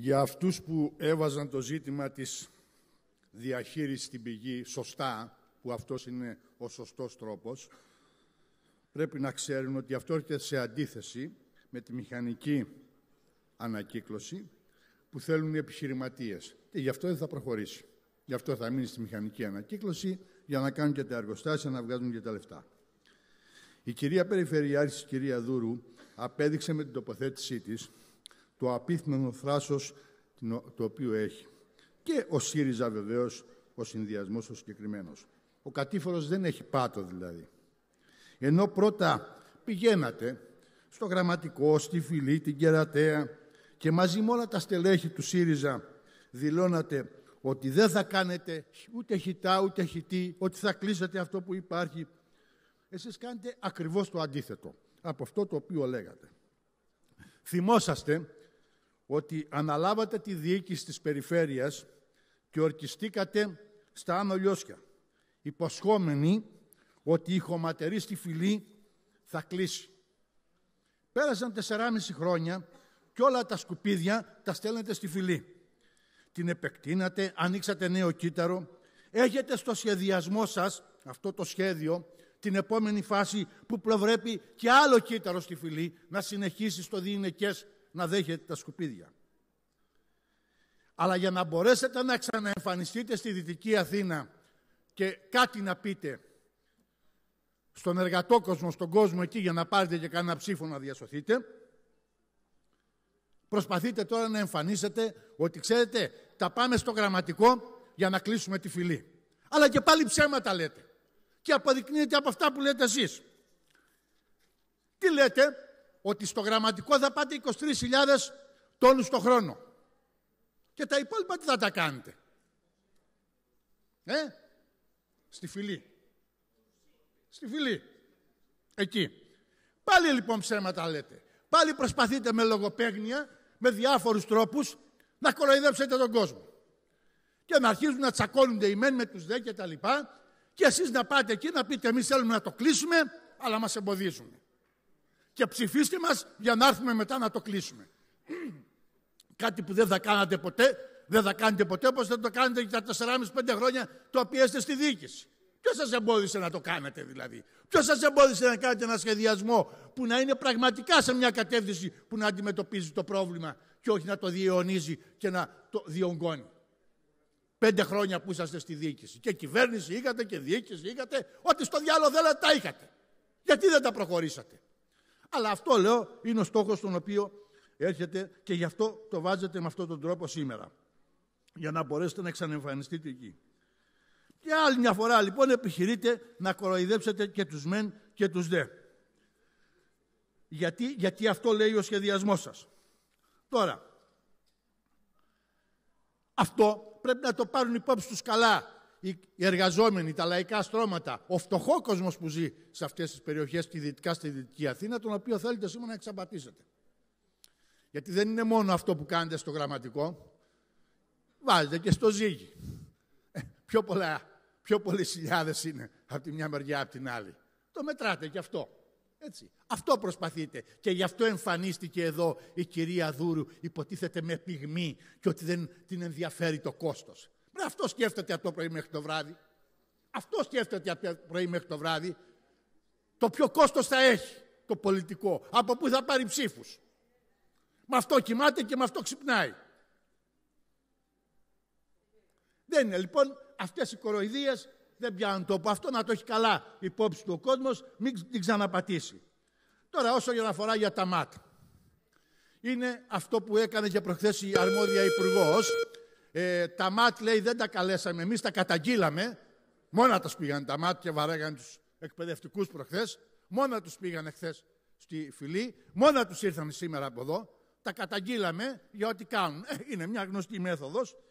για αυτούς που έβαζαν το ζήτημα της διαχείρισης στην πηγή σωστά, που αυτός είναι ο σωστός τρόπος, πρέπει να ξέρουν ότι αυτό έρχεται σε αντίθεση με τη μηχανική ανακύκλωση που θέλουν οι επιχειρηματίες. Και γι' αυτό δεν θα προχωρήσει. Γι' αυτό θα μείνει στη μηχανική ανακύκλωση για να κάνουν και τα εργοστάσια, να βγάζουν και τα λεφτά. Η κυρία Περιφερειάρχης, η κυρία Δούρου, απέδειξε με την τοποθέτησή της το απίθμενο θράσος το οποίο έχει. Και ο ΣΥΡΙΖΑ βεβαίως, ο συνδυασμός ο συγκεκριμένος. Ο κατήφορος δεν έχει πάτο δηλαδή. Ενώ πρώτα πηγαίνατε στο γραμματικό, στη φυλή, την κερατέα και μαζί με όλα τα στελέχη του ΣΥΡΙΖΑ δηλώνατε ότι δεν θα κάνετε ούτε χιτά ούτε χιτή, ότι θα κλείσετε αυτό που υπάρχει. Εσείς κάνετε ακριβώς το αντίθετο από αυτό το οποίο λέγατε. Θυμόσαστε ότι αναλάβατε τη διοίκηση της περιφέρειας και ορκιστήκατε στα Άνω Λιώσια, υποσχόμενοι ότι η χωματερή στη φυλή θα κλείσει. Πέρασαν 4,5 χρόνια και όλα τα σκουπίδια τα στέλνετε στη φυλή. Την επεκτείνατε, ανοίξατε νέο κύτταρο. Έχετε στο σχεδιασμό σας, αυτό το σχέδιο, την επόμενη φάση που προβλέπει και άλλο κύτταρο στη φυλή να συνεχίσει στο διηνεκές να δέχετε τα σκουπίδια. Αλλά για να μπορέσετε να ξαναεμφανιστείτε στη Δυτική Αθήνα και κάτι να πείτε στον εργατόκοσμο, στον κόσμο εκεί για να πάρετε και κανένα ψήφο να διασωθείτε, προσπαθείτε τώρα να εμφανίσετε ότι ξέρετε τα πάμε στο γραμματικό για να κλείσουμε τη φυλή. Αλλά και πάλι ψέματα λέτε. Και αποδεικνύεται από αυτά που λέτε εσείς. Τι λέτε, ότι στο γραμματικό θα πάτε 23.000 τόνους το χρόνο. Και τα υπόλοιπα τι θα τα κάνετε. Ε, στη φυλή. Στη φυλή. Εκεί. Πάλι λοιπόν ψέματα λέτε. Πάλι προσπαθείτε με λογοπαίγνια, με διάφορους τρόπους, να κοροϊδέψετε τον κόσμο. Και να αρχίζουν να τσακώνονται οι μεν με τους δε και τα λοιπά. Και εσείς να πάτε εκεί να πείτε εμείς θέλουμε να το κλείσουμε, αλλά μας εμποδίζουν και ψηφίστε μας για να έρθουμε μετά να το κλείσουμε. Κάτι που δεν θα κάνατε ποτέ, δεν θα κάνετε ποτέ όπως δεν το κάνετε για τα 4,5-5 χρόνια το οποίο είστε στη διοίκηση. Ποιος σας εμπόδισε να το κάνετε δηλαδή. Ποιος σας εμπόδισε να κάνετε ένα σχεδιασμό που να είναι πραγματικά σε μια κατεύθυνση που να αντιμετωπίζει το πρόβλημα και όχι να το διαιωνίζει και να το διονγκώνει. Πέντε χρόνια που είσαστε στη διοίκηση. Και κυβέρνηση είχατε και διοίκηση είχατε. Ό,τι στο διάλογο δεν τα είχατε. Γιατί δεν τα προχωρήσατε. Αλλά αυτό λέω είναι ο στόχος τον οποίο έρχεται και γι' αυτό το βάζετε με αυτόν τον τρόπο σήμερα. Για να μπορέσετε να ξανεμφανιστείτε εκεί. Και άλλη μια φορά λοιπόν επιχειρείτε να κοροϊδέψετε και τους μεν και τους δε. Γιατί, γιατί αυτό λέει ο σχεδιασμός σας. Τώρα, αυτό πρέπει να το πάρουν υπόψη τους καλά οι εργαζόμενοι, τα λαϊκά στρώματα, ο φτωχό κόσμος που ζει σε αυτές τις περιοχές και ειδικά στη Δυτική Αθήνα, τον οποίο θέλετε σήμερα να εξαπατήσετε. Γιατί δεν είναι μόνο αυτό που κάνετε στο γραμματικό, βάζετε και στο ζύγι. Ε, πιο, πολλά, πιο πολλές χιλιάδες είναι από τη μια μεριά από την άλλη. Το μετράτε και αυτό. Έτσι. Αυτό προσπαθείτε. Και γι' αυτό εμφανίστηκε εδώ η κυρία Δούρου, υποτίθεται με πυγμή και ότι δεν την ενδιαφέρει το κόστος αυτό σκέφτεται από το πρωί μέχρι το βράδυ. Αυτό σκέφτεται από το πρωί μέχρι το βράδυ. Το ποιο κόστος θα έχει το πολιτικό. Από πού θα πάρει ψήφους. Με αυτό κοιμάται και με αυτό ξυπνάει. Δεν είναι λοιπόν αυτές οι κοροϊδίες δεν πιάνουν τόπο. Αυτό να το έχει καλά υπόψη του ο κόσμος, μην την ξαναπατήσει. Τώρα όσο για να αφορά για τα ΜΑΤ. Είναι αυτό που έκανε και προχθές η αρμόδια υπουργός. Ε, τα ΜΑΤ λέει δεν τα καλέσαμε, εμείς τα καταγγείλαμε. Μόνα τα πήγαν τα ΜΑΤ και βαρέγαν τους εκπαιδευτικούς προχθές, Μόνα τους πήγαν χθε στη φυλή. Μόνα τους ήρθαν σήμερα από εδώ. Τα καταγγείλαμε για ό,τι κάνουν. Ε, είναι μια γνωστή μέθοδος